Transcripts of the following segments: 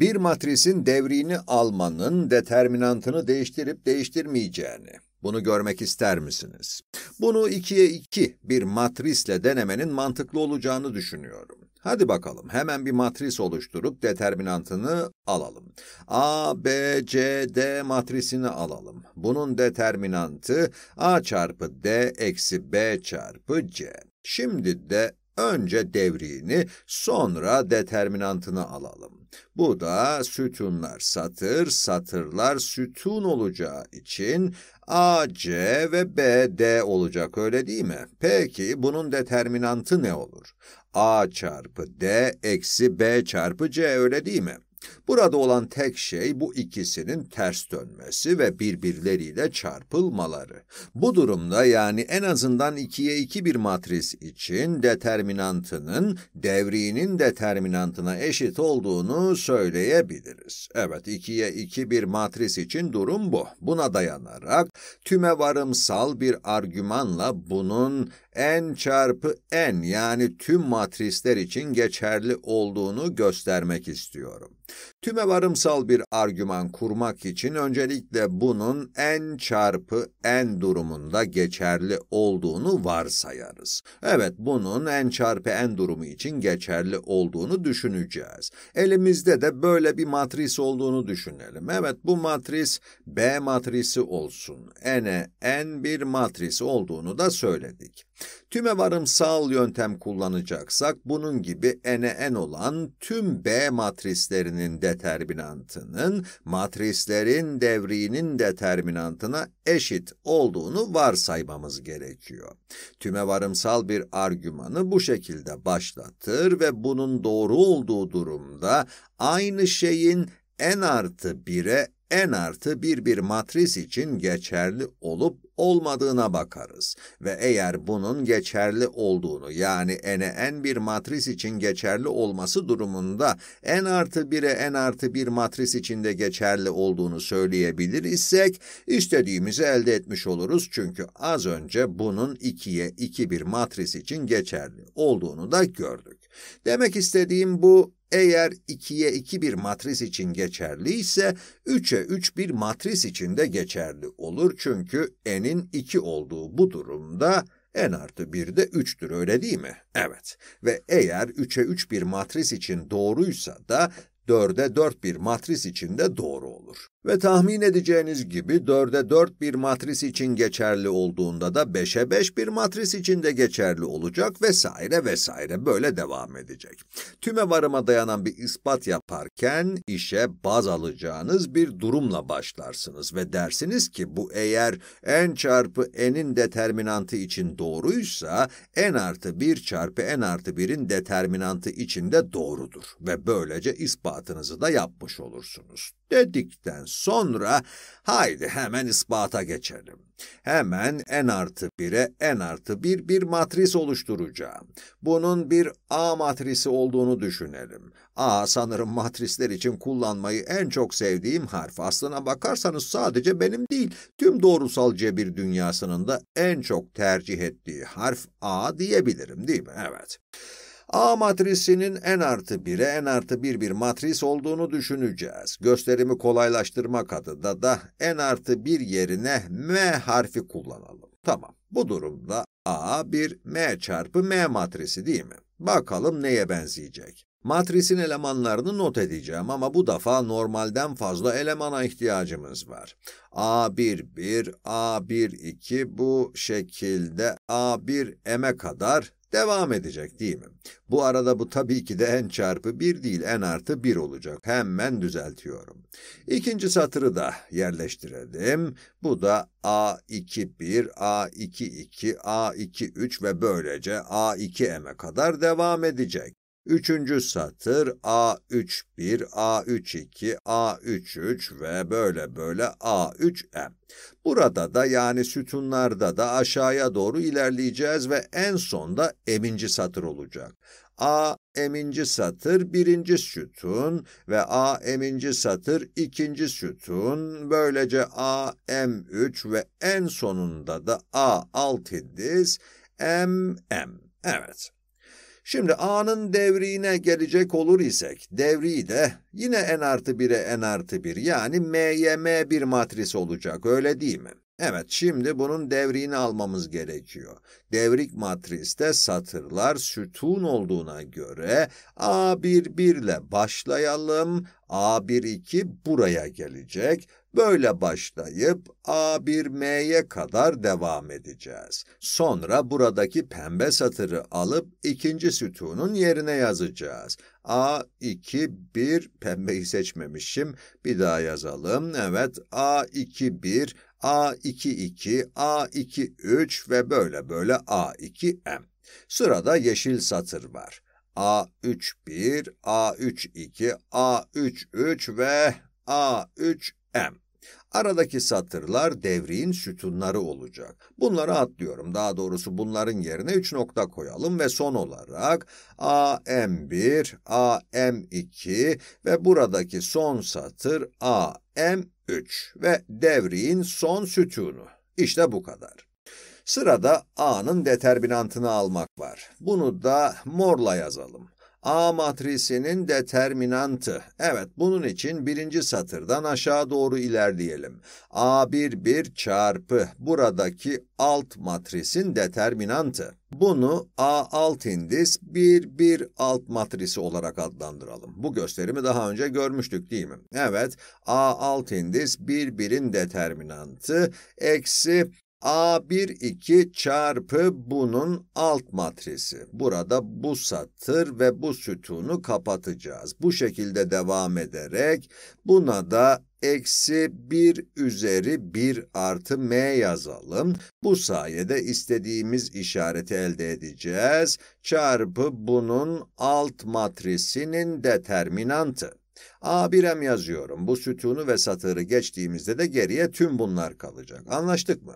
bir matrisin devrini almanın determinantını değiştirip değiştirmeyeceğini. Bunu görmek ister misiniz? Bunu 2'ye 2 bir matrisle denemenin mantıklı olacağını düşünüyorum. Hadi bakalım hemen bir matris oluşturup determinantını alalım. A, B, C, D matrisini alalım. Bunun determinantı A çarpı D eksi B çarpı C. Şimdi de Önce devriğini, sonra determinantını alalım. Bu da sütunlar satır, satırlar sütun olacağı için A, C ve B, D olacak öyle değil mi? Peki bunun determinantı ne olur? A çarpı D eksi B çarpı C öyle değil mi? Burada olan tek şey bu ikisinin ters dönmesi ve birbirleriyle çarpılmaları. Bu durumda yani en azından 2'ye 2 bir matris için determinantının devriğinin determinantına eşit olduğunu söyleyebiliriz. Evet 2'ye 2 bir matris için durum bu. Buna dayanarak tüme varımsal bir argümanla bunun n çarpı n yani tüm matrisler için geçerli olduğunu göstermek istiyorum varımsal bir argüman kurmak için öncelikle bunun n çarpı n durumunda geçerli olduğunu varsayarız. Evet bunun n çarpı n durumu için geçerli olduğunu düşüneceğiz. Elimizde de böyle bir matris olduğunu düşünelim. Evet bu matris B matrisi olsun. N'e N bir matris olduğunu da söyledik. Tüme varımsal yöntem kullanacaksak bunun gibi ene en olan tüm B matrislerinin determinantının matrislerin devrinin determinantına eşit olduğunu varsaymamız gerekiyor. Tüme varımsal bir argümanı bu şekilde başlatır ve bunun doğru olduğu durumda aynı şeyin n artı 1'e n artı 1 bir matris için geçerli olup olmadığına bakarız ve eğer bunun geçerli olduğunu yani n'e n bir matris için geçerli olması durumunda n artı 1'e n artı 1 matris içinde geçerli olduğunu söyleyebilir isek istediğimizi elde etmiş oluruz çünkü az önce bunun 2'ye 2 bir matris için geçerli olduğunu da gördük. Demek istediğim bu, eğer 2'ye 2 bir matris için geçerli ise 3'e 3 bir matris için de geçerli olur. Çünkü n'in 2 olduğu bu durumda n artı 1 de 3'tür öyle değil mi? Evet ve eğer 3'e 3 bir matris için doğruysa da 4'e 4 bir matris için de doğru olur. Ve tahmin edeceğiniz gibi dörde dört bir matris için geçerli olduğunda da beşe beş bir matris için de geçerli olacak vesaire vesaire böyle devam edecek. Tüme varıma dayanan bir ispat yaparken işe baz alacağınız bir durumla başlarsınız ve dersiniz ki bu eğer n çarpı n'in determinantı için doğruysa n artı bir çarpı n artı birin determinantı için de doğrudur ve böylece ispatınızı da yapmış olursunuz. Dedikten sonra haydi hemen ispata geçelim. Hemen n artı 1'e n artı 1 bir matris oluşturacağım. Bunun bir A matrisi olduğunu düşünelim. A sanırım matrisler için kullanmayı en çok sevdiğim harf. Aslına bakarsanız sadece benim değil, tüm doğrusal cebir dünyasının da en çok tercih ettiği harf A diyebilirim değil mi? Evet. Evet. A matrisinin n artı 1'e n artı 1 bir matris olduğunu düşüneceğiz. Gösterimi kolaylaştırmak adına da n artı 1 yerine m harfi kullanalım. Tamam. Bu durumda A bir m çarpı m matrisi değil mi? Bakalım neye benzeyecek. Matrisin elemanlarını not edeceğim ama bu defa normalden fazla elemana ihtiyacımız var. A1, 1, A1, 2 bu şekilde A1, m'e kadar Devam edecek değil mi? Bu arada bu tabii ki de n çarpı 1 değil n artı 1 olacak. Hemen düzeltiyorum. İkinci satırı da yerleştirelim. Bu da a21, a22, a23 ve böylece a2m'e kadar devam edecek. Üçüncü satır A31, A32, A33 ve böyle böyle A3M. Burada da yani sütunlarda da aşağıya doğru ilerleyeceğiz ve en sonda eminci satır olacak. A eminci satır birinci sütun ve A eminci satır ikinci sütun. Böylece A M3 ve en sonunda da A alt diz M M. Evet. Şimdi A'nın devriğine gelecek olur isek, devriği de yine n artı 1'e n artı 1 yani m'ye m bir matris olacak, öyle değil mi? Evet, şimdi bunun devriğini almamız gerekiyor. Devrik matriste satırlar sütun olduğuna göre A11 ile başlayalım, A12 buraya gelecek, Böyle başlayıp A1M'ye kadar devam edeceğiz. Sonra buradaki pembe satırı alıp ikinci sütunun yerine yazacağız. A2, 1, pembeyi seçmemişim. Bir daha yazalım. Evet, A2, 1, A2, 2, A2, 3 ve böyle böyle A2M. Sırada yeşil satır var. A3, 1, A3, 2, A3, 3 ve A3, M. Aradaki satırlar devriğin sütunları olacak. Bunları atlıyorum. Daha doğrusu bunların yerine 3 nokta koyalım ve son olarak AM1, AM2 ve buradaki son satır AM3 ve devriğin son sütunu. İşte bu kadar. Sırada A'nın determinantını almak var. Bunu da morla yazalım. A matrisinin determinantı. Evet, bunun için birinci satırdan aşağı doğru ilerleyelim. A11 çarpı buradaki alt matrisin determinantı. Bunu A alt indis 1 1 alt matrisi olarak adlandıralım. Bu gösterimi daha önce görmüştük değil mi? Evet, A alt indis 1 1'in determinantı eksi A1-2 çarpı bunun alt matrisi. Burada bu satır ve bu sütunu kapatacağız. Bu şekilde devam ederek buna da eksi 1 üzeri 1 artı m yazalım. Bu sayede istediğimiz işareti elde edeceğiz. Çarpı bunun alt matrisinin determinantı. A1M yazıyorum. Bu sütunu ve satırı geçtiğimizde de geriye tüm bunlar kalacak. Anlaştık mı?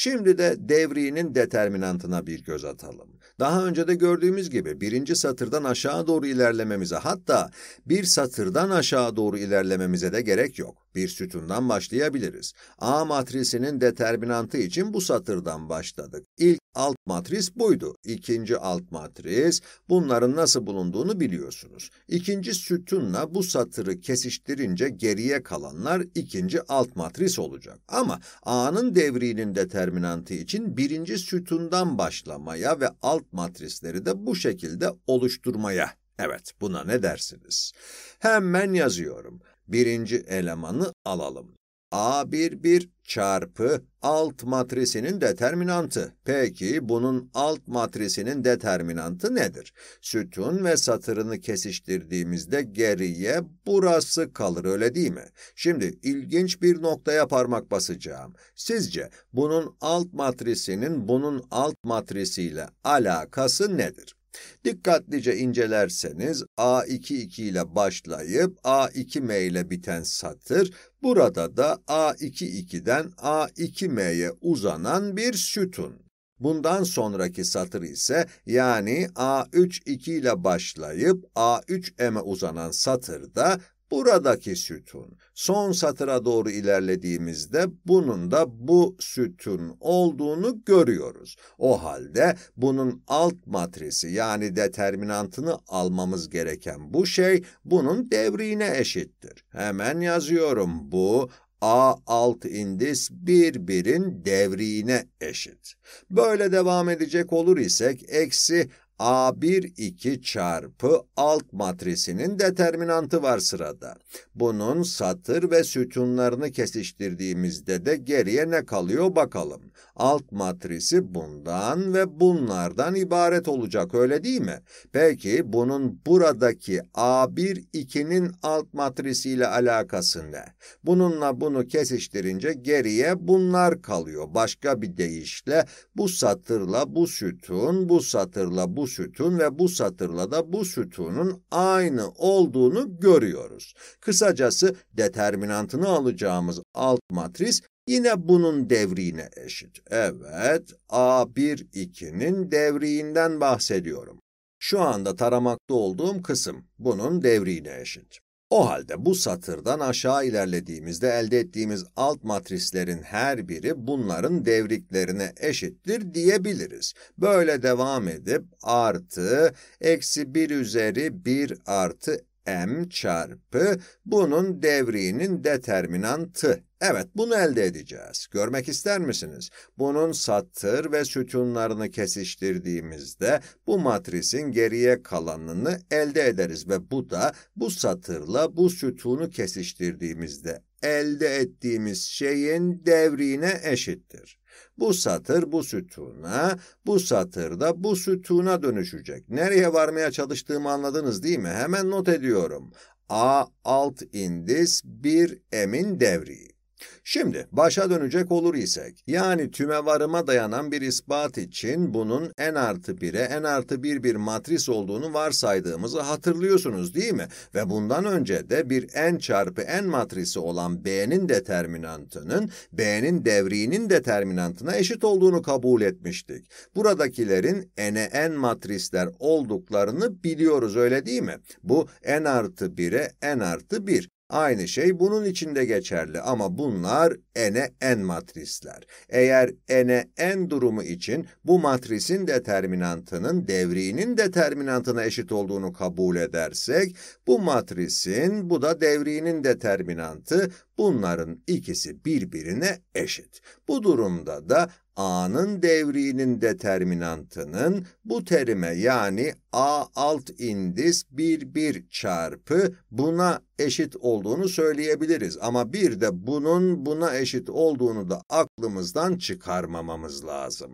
Şimdi de devrinin determinantına bir göz atalım. Daha önce de gördüğümüz gibi birinci satırdan aşağı doğru ilerlememize hatta bir satırdan aşağı doğru ilerlememize de gerek yok. Bir sütundan başlayabiliriz. A matrisinin determinantı için bu satırdan başladık. İlk alt matris buydu. İkinci alt matris, bunların nasıl bulunduğunu biliyorsunuz. İkinci sütunla bu satırı kesiştirince geriye kalanlar ikinci alt matris olacak. Ama A'nın devrinin determinantı için birinci sütundan başlamaya ve alt matrisleri de bu şekilde oluşturmaya Evet, buna ne dersiniz? Hemen yazıyorum birinci elemanı alalım. A11 çarpı alt matrisinin determinantı. Peki bunun alt matrisinin determinantı nedir? Sütun ve satırını kesiştirdiğimizde geriye burası kalır öyle değil mi? Şimdi ilginç bir noktaya parmak basacağım. Sizce bunun alt matrisinin bunun alt matrisiyle alakası nedir? Dikkatlice incelerseniz A22 ile başlayıp A2M ile biten satır, burada da A22'den A2M'ye uzanan bir sütun. Bundan sonraki satır ise yani A3 2 ile başlayıp A3 M'e uzanan satırda Buradaki sütun son satıra doğru ilerlediğimizde bunun da bu sütun olduğunu görüyoruz. O halde bunun alt matrisi yani determinantını almamız gereken bu şey bunun devriğine eşittir. Hemen yazıyorum bu A alt indis birbirin devriğine eşit. Böyle devam edecek olur isek eksi A1-2 çarpı alt matrisinin determinantı var sırada. Bunun satır ve sütunlarını kesiştirdiğimizde de geriye ne kalıyor bakalım. Alt matrisi bundan ve bunlardan ibaret olacak öyle değil mi? Peki bunun buradaki A1-2'nin alt matrisiyle alakası ne? Bununla bunu kesiştirince geriye bunlar kalıyor. Başka bir deyişle bu satırla bu sütun, bu satırla bu sütun ve bu satırla da bu sütunun aynı olduğunu görüyoruz. Kısacası determinantını alacağımız alt matris Yine bunun devriğine eşit. Evet, A1-2'nin devriğinden bahsediyorum. Şu anda taramakta olduğum kısım bunun devriğine eşit. O halde bu satırdan aşağı ilerlediğimizde elde ettiğimiz alt matrislerin her biri bunların devriklerine eşittir diyebiliriz. Böyle devam edip artı, eksi 1 üzeri 1 artı m çarpı bunun devriğinin determinantı. Evet, bunu elde edeceğiz. Görmek ister misiniz? Bunun satır ve sütunlarını kesiştirdiğimizde bu matrisin geriye kalanını elde ederiz ve bu da bu satırla bu sütunu kesiştirdiğimizde elde ettiğimiz şeyin devriğine eşittir. Bu satır bu sütuna, bu satır da bu sütuna dönüşecek. Nereye varmaya çalıştığımı anladınız değil mi? Hemen not ediyorum. A alt indis bir emin devri. Şimdi başa dönecek olur isek, yani varıma dayanan bir ispat için bunun n artı 1'e n artı 1 bir matris olduğunu varsaydığımızı hatırlıyorsunuz değil mi? Ve bundan önce de bir n çarpı n matrisi olan b'nin determinantının, b'nin devriğinin determinantına eşit olduğunu kabul etmiştik. Buradakilerin n'e n matrisler olduklarını biliyoruz öyle değil mi? Bu n artı 1'e n artı 1. Aynı şey bunun için de geçerli ama bunlar n'e n matrisler. Eğer n'e n durumu için bu matrisin determinantının devriğinin determinantına eşit olduğunu kabul edersek, bu matrisin, bu da devriğinin determinantı, bunların ikisi birbirine eşit. Bu durumda da A'nın devrinin determinantının bu terime yani A alt indis 1 1 çarpı buna eşit olduğunu söyleyebiliriz. Ama bir de bunun buna eşit olduğunu da aklımızdan çıkarmamamız lazım.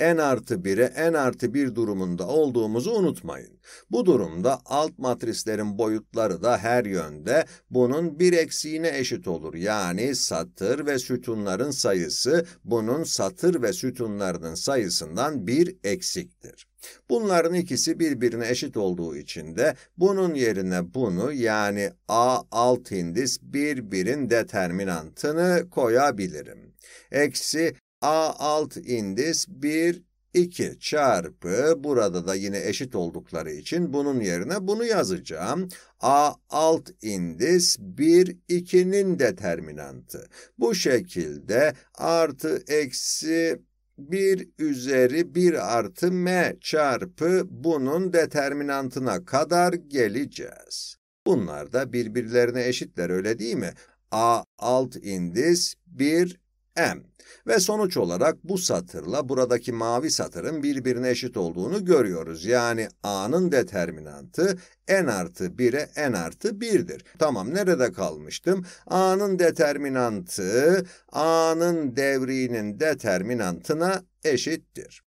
N artı 1'e N artı 1 durumunda olduğumuzu unutmayın. Bu durumda alt matrislerin boyutları da her yönde bunun bir eksiğine eşit olur. Yani satır ve sütunların sayısı bunun satır ve ve sütunlarının sayısından bir eksiktir. Bunların ikisi birbirine eşit olduğu için de bunun yerine bunu yani A alt indis birbirin determinantını koyabilirim. Eksi A alt indis 1 2 çarpı burada da yine eşit oldukları için bunun yerine bunu yazacağım. A alt indis 1 2'nin determinantı. Bu şekilde artı eksi 1 üzeri 1 artı m çarpı bunun determinantına kadar geleceğiz. Bunlar da birbirlerine eşitler öyle değil mi? A alt indis 1 m. Ve sonuç olarak bu satırla buradaki mavi satırın birbirine eşit olduğunu görüyoruz. Yani a'nın determinantı n artı 1'e n artı 1'dir. Tamam nerede kalmıştım? a'nın determinantı a'nın devrinin determinantına eşittir.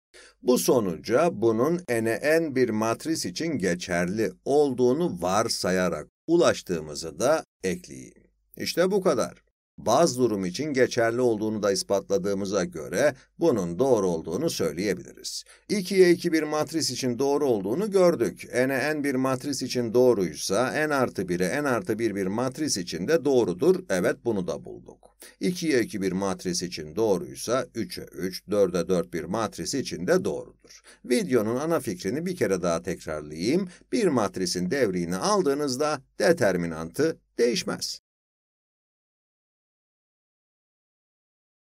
Bu sonuca bunun n'e n bir matris için geçerli olduğunu varsayarak ulaştığımızı da ekleyeyim. İşte bu kadar bazı durum için geçerli olduğunu da ispatladığımıza göre bunun doğru olduğunu söyleyebiliriz. 2'ye 2 bir matris için doğru olduğunu gördük. n'e n bir matris için doğruysa n artı 1'e n artı 1 bir matris için de doğrudur. Evet bunu da bulduk. 2'ye 2 bir matris için doğruysa 3'e 3, 4'e 4 bir matris için de doğrudur. Videonun ana fikrini bir kere daha tekrarlayayım. Bir matrisin devriğini aldığınızda determinantı değişmez.